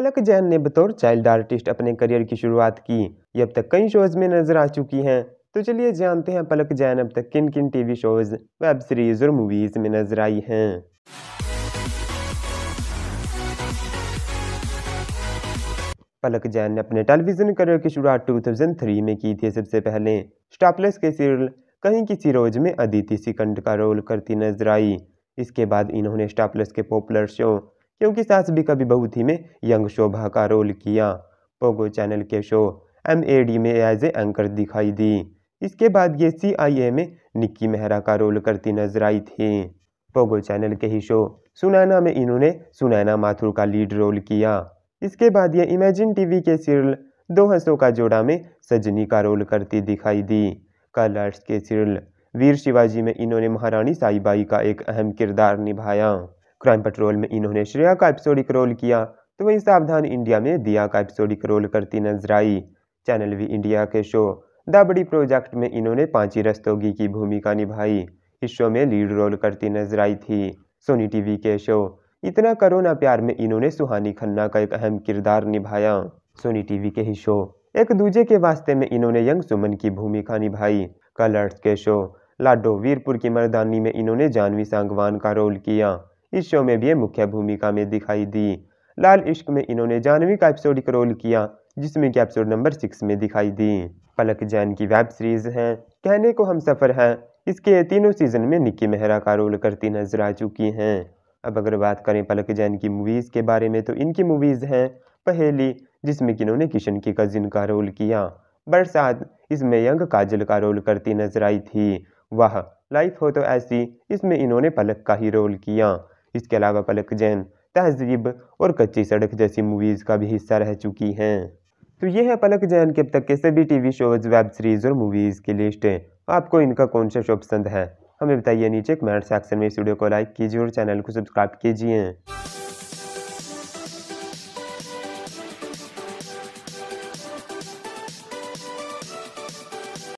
पलक जैन ने बतौर child artist अपने करियर की शुरुआत की ये अब तक कई शोज में नजर आ चुकी हैं तो चलिए जानते हैं पलक जैन अब तक किन किन टीवी शोज वेब सीरीज और मूवीज में नजर आई हैं पलक जैन ने अपने टेलीविजन करियर की शुरुआत 2003 में की थी सबसे पहले स्टापलेस के सीरियल कहीं किसी रोज में अदिति सिकंड का रोल करती नजर आई इसके बाद इन्होंने स्टापलेस के पॉपुलर शो क्योंकि सास भी कभी बहू थी में यंग शोभा का रोल किया पोगो चैनल के शो एम ए डी में एज ए एंकर दिखाई दी इसके बाद ये सी आई ए में निक्की मेहरा का रोल करती नजर आई थी पोगो चैनल के ही शो सुनैना में इन्होंने सुनैना माथुर का लीड रोल किया इसके बाद ये इमेजिन टीवी के सीरियल दो हंसों का जोड़ा में सजनी का रोल करती दिखाई दी कलर्स के सीरियल वीर शिवाजी में इन्होंने महारानी साईबाई का एक अहम किरदार निभाया क्राइम पेट्रोल में इन्होंने श्रेया का एपिसोडिक रोल किया तो वहीं सावधान इंडिया में दिया का एपिसोडिक रोल करती नजर आई चैनल वी इंडिया के शो द बड़ी प्रोजेक्ट में इन्होंने पांची रस्तोगी की भूमिका निभाई इस शो में लीड रोल करती नजर आई थी सोनी टीवी के शो इतना करो ना प्यार में इन्होंने सुहानी खन्ना का एक अहम किरदार निभाया सोनी टीवी के ही शो एक दूजे के वास्ते में इन्होंने यंग सुमन की भूमिका निभाई कलर्स के शो लाडो वीरपुर की मर्दानी में इन्होंने जानवी सांगवान का रोल किया इस शो में भी मुख्य भूमिका में दिखाई दी लाल इश्क में इन्होंने जानवी का एपिसोडिक रोल किया जिसमें कि एपिसोड नंबर सिक्स में दिखाई दी पलक जैन की वेब सीरीज है कहने को हम सफ़र हैं इसके तीनों सीजन में निक्की मेहरा का रोल करती नजर आ चुकी हैं अब अगर बात करें पलक जैन की मूवीज़ के बारे में तो इनकी मूवीज़ हैं पहेली जिसमें कि इन्होंने किशन की कजिन का रोल किया बरसात इसमें यंग काजल का रोल करती नजर आई थी वह लाइफ हो तो ऐसी इसमें इन्होंने पलक का ही रोल किया इसके अलावा पलक जैन तहजीब और कच्ची सड़क जैसी मूवीज़ का भी हिस्सा रह चुकी हैं तो ये है पलक जैन के अब तक के सभी टीवी शोज़ वेब सीरीज़ और मूवीज़ की लिस्ट आपको इनका कौन सा शो पसंद है हमें बताइए नीचे कमेंट सेक्शन में इस वीडियो को लाइक कीजिए और चैनल को सब्सक्राइब कीजिए